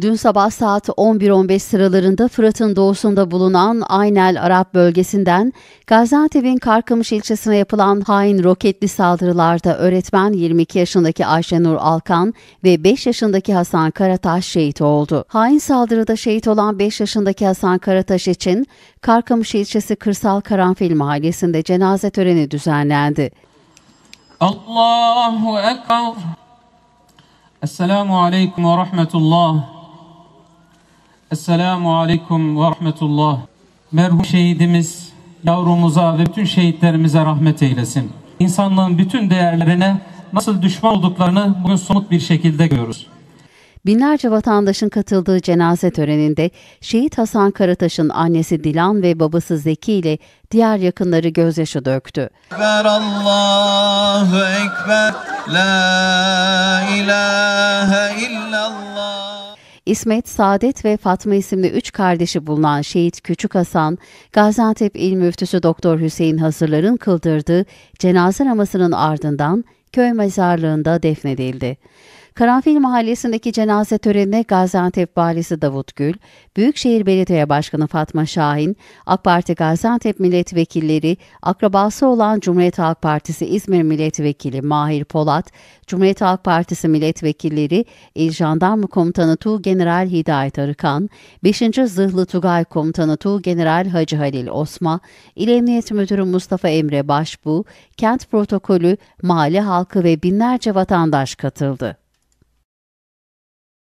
Dün sabah saat 11-15 sıralarında Fırat'ın doğusunda bulunan Aynel Arap bölgesinden Gaziantep'in Karkamış ilçesine yapılan hain roketli saldırılarda öğretmen 22 yaşındaki Ayşenur Alkan ve 5 yaşındaki Hasan Karataş şehit oldu. Hain saldırıda şehit olan 5 yaşındaki Hasan Karataş için Karkamış ilçesi Kırsal Karanfil mahallesinde cenaze töreni düzenlendi. Allahu Ekber Esselamu Aleyküm ve Rahmetullah Esselamu Aleyküm ve Rahmetullah. Merhum şehidimiz, yavrumuza ve bütün şehitlerimize rahmet eylesin. İnsanlığın bütün değerlerine nasıl düşman olduklarını bugün somut bir şekilde görüyoruz. Binlerce vatandaşın katıldığı cenaze töreninde şehit Hasan Karataş'ın annesi Dilan ve babası Zeki ile diğer yakınları gözyaşı döktü. Ekber Allahu Ekber La ilahe illallah İsmet, Saadet ve Fatma isimli üç kardeşi bulunan şehit Küçük Hasan, Gaziantep İl Müftüsü Doktor Hüseyin Hazırlar'ın kıldırdığı cenaze namazının ardından köy mezarlığında defnedildi. Karanfil Mahallesi'ndeki cenaze törenine Gaziantep Valisi Davut Gül, Büyükşehir Belediye Başkanı Fatma Şahin, AK Parti Gaziantep milletvekilleri, akrabası olan Cumhuriyet Halk Partisi İzmir milletvekili Mahir Polat, Cumhuriyet Halk Partisi milletvekilleri İl Jandarma Komutanı Tuğ General Hidayet Arıkan, 5. Zırhlı Tugay Komutanı Tuğ General Hacı Halil Osma, İl Emniyet Müdürü Mustafa Emre Başbu, kent protokolü, mahalle halkı ve binlerce vatandaş katıldı.